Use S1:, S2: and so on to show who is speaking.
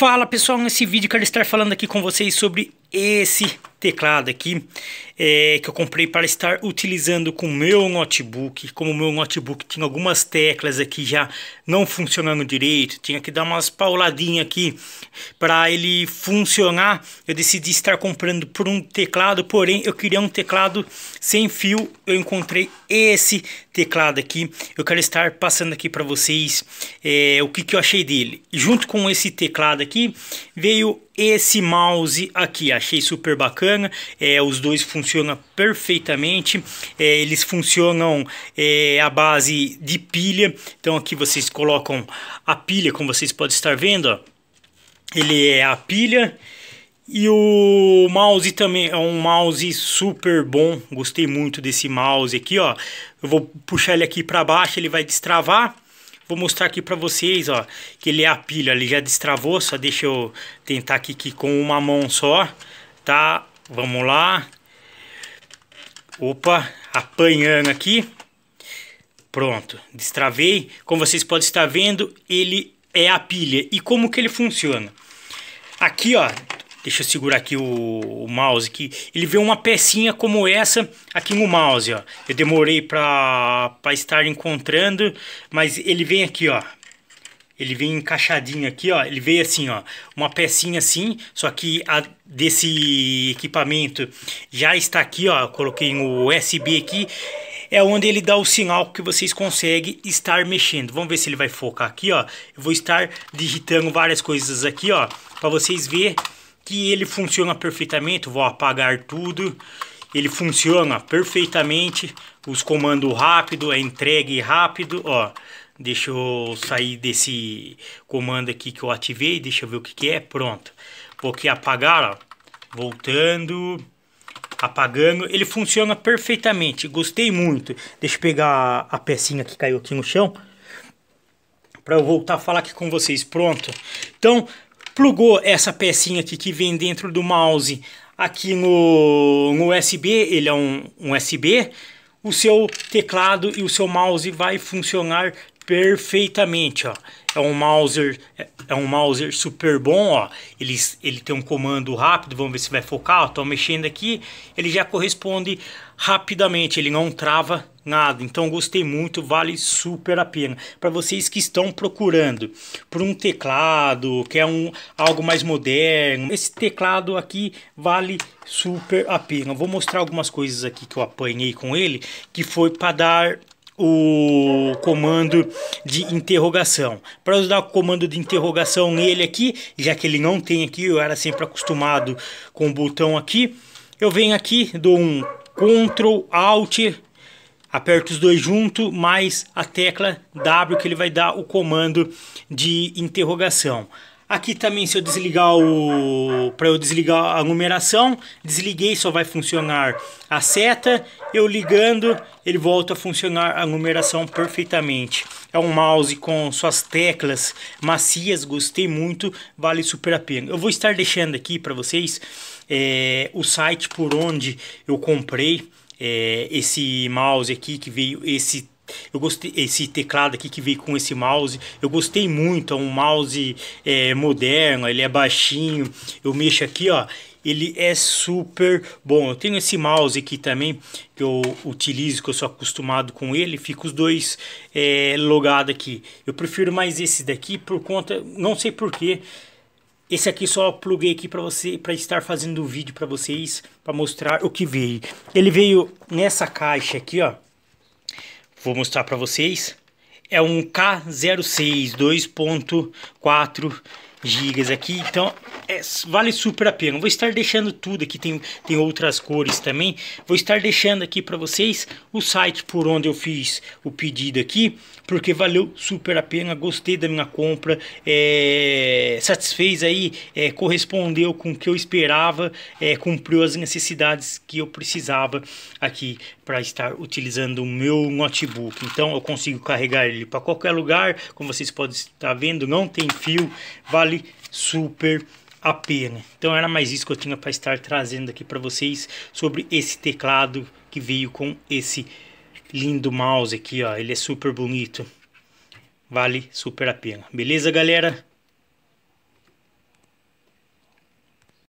S1: Fala pessoal, nesse vídeo quero estar falando aqui com vocês sobre esse teclado aqui é, que eu comprei para estar utilizando com o meu notebook. Como o meu notebook tinha algumas teclas aqui já não funcionando direito, tinha que dar umas pauladinhas aqui para ele funcionar. Eu decidi estar comprando por um teclado, porém eu queria um teclado sem fio. Eu encontrei esse teclado aqui. Eu quero estar passando aqui para vocês é, o que, que eu achei dele. Junto com esse teclado aqui veio esse mouse aqui. Achei super bacana, é, os dois funcionam perfeitamente, é, eles funcionam é, base de pilha, então aqui vocês colocam a pilha, como vocês podem estar vendo, ó. ele é a pilha, e o mouse também é um mouse super bom. Gostei muito desse mouse aqui, ó. Eu vou puxar ele aqui para baixo, ele vai destravar. Vou mostrar aqui para vocês, ó, que ele é a pilha, ele já destravou, só deixa eu tentar aqui que com uma mão só, tá? Vamos lá. Opa, apanhando aqui. Pronto, destravei. Como vocês podem estar vendo, ele é a pilha. E como que ele funciona? Aqui, ó, Deixa eu segurar aqui o, o mouse aqui. Ele vê uma pecinha como essa aqui no mouse, ó. Eu demorei para estar encontrando, mas ele vem aqui, ó. Ele vem encaixadinho aqui, ó. Ele veio assim, ó. Uma pecinha assim, só que a desse equipamento já está aqui, ó. Coloquei no USB aqui é onde ele dá o sinal que vocês conseguem estar mexendo. Vamos ver se ele vai focar aqui, ó. Eu vou estar digitando várias coisas aqui, ó, para vocês verem que ele funciona perfeitamente, vou apagar tudo. Ele funciona perfeitamente, os comandos rápido, a entregue rápido, ó. Deixa eu sair desse comando aqui que eu ativei, deixa eu ver o que, que é, pronto. Vou aqui apagar, ó, voltando, apagando. Ele funciona perfeitamente, gostei muito. Deixa eu pegar a pecinha que caiu aqui no chão para eu voltar a falar aqui com vocês. Pronto. Então, plugou essa pecinha aqui que vem dentro do mouse aqui no, no USB, ele é um, um USB, o seu teclado e o seu mouse vai funcionar perfeitamente, ó. É um Mauser, é um Mauser super bom, ó. Ele, ele tem um comando rápido, vamos ver se vai focar, ó. Tô mexendo aqui, ele já corresponde rapidamente, ele não trava nada. Então gostei muito, vale super a pena. Para vocês que estão procurando por um teclado, que é um algo mais moderno, esse teclado aqui vale super a pena. vou mostrar algumas coisas aqui que eu apanhei com ele, que foi para dar o comando de interrogação. Para usar o comando de interrogação nele aqui, já que ele não tem aqui, eu era sempre acostumado com o botão aqui, eu venho aqui, dou um Ctrl Alt, aperto os dois junto, mais a tecla W que ele vai dar o comando de interrogação. Aqui também, se eu desligar o. Para eu desligar a numeração, desliguei, só vai funcionar a seta. Eu ligando, ele volta a funcionar a numeração perfeitamente. É um mouse com suas teclas macias, gostei muito, vale super a pena. Eu vou estar deixando aqui para vocês é, o site por onde eu comprei é, esse mouse aqui que veio esse eu gostei esse teclado aqui que veio com esse mouse. Eu gostei muito. É um mouse é, moderno. Ele é baixinho. Eu mexo aqui, ó. Ele é super bom. Eu tenho esse mouse aqui também que eu utilizo, que eu sou acostumado com ele. Fica os dois é, logados aqui. Eu prefiro mais esse daqui por conta, não sei porquê. Esse aqui só pluguei aqui para você, para estar fazendo o vídeo para vocês, para mostrar o que veio. Ele veio nessa caixa aqui, ó vou mostrar para vocês. É um K06 2.4 gigas aqui, então é, vale super a pena. Vou estar deixando tudo aqui, tem, tem outras cores também. Vou estar deixando aqui para vocês o site por onde eu fiz o pedido aqui, porque valeu super a pena, gostei da minha compra, é, satisfez aí, é, correspondeu com o que eu esperava, é, cumpriu as necessidades que eu precisava aqui para estar utilizando o meu notebook. Então eu consigo carregar ele para qualquer lugar, como vocês podem estar vendo, não tem fio, vale vale super a pena. Então era mais isso que eu tinha para estar trazendo aqui para vocês sobre esse teclado que veio com esse lindo mouse aqui, ó. Ele é super bonito. Vale super a pena. Beleza, galera?